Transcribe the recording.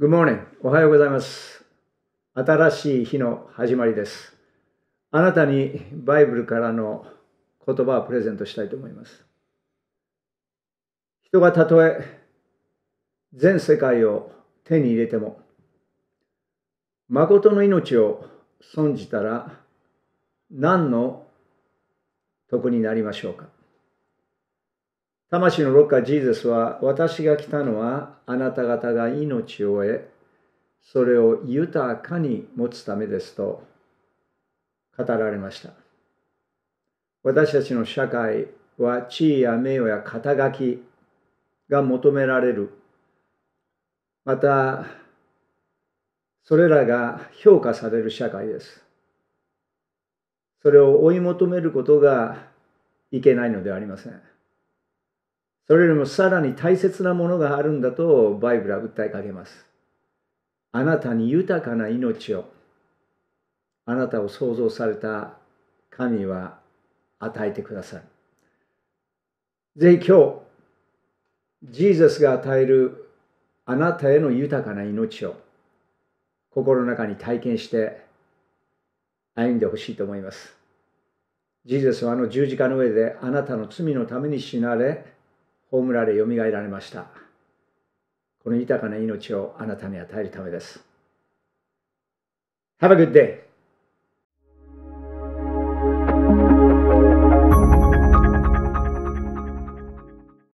Good morning. おはようございます。新しい日の始まりです。あなたにバイブルからの言葉をプレゼントしたいと思います。人がたとえ全世界を手に入れても、誠の命を損じたら何の得になりましょうか魂のロッカージーザスは、私が来たのは、あなた方が命を得、それを豊かに持つためですと語られました。私たちの社会は地位や名誉や肩書きが求められる。また、それらが評価される社会です。それを追い求めることがいけないのではありません。それよりもさらに大切なものがあるんだとバイブルは訴えかけます。あなたに豊かな命を、あなたを創造された神は与えてください。ぜひ今日、ジーザスが与えるあなたへの豊かな命を心の中に体験して歩んでほしいと思います。ジーザスはあの十字架の上であなたの罪のために死なれ、葬られよみがえられましたこの豊かな命をあなたに与えるためです Have a good day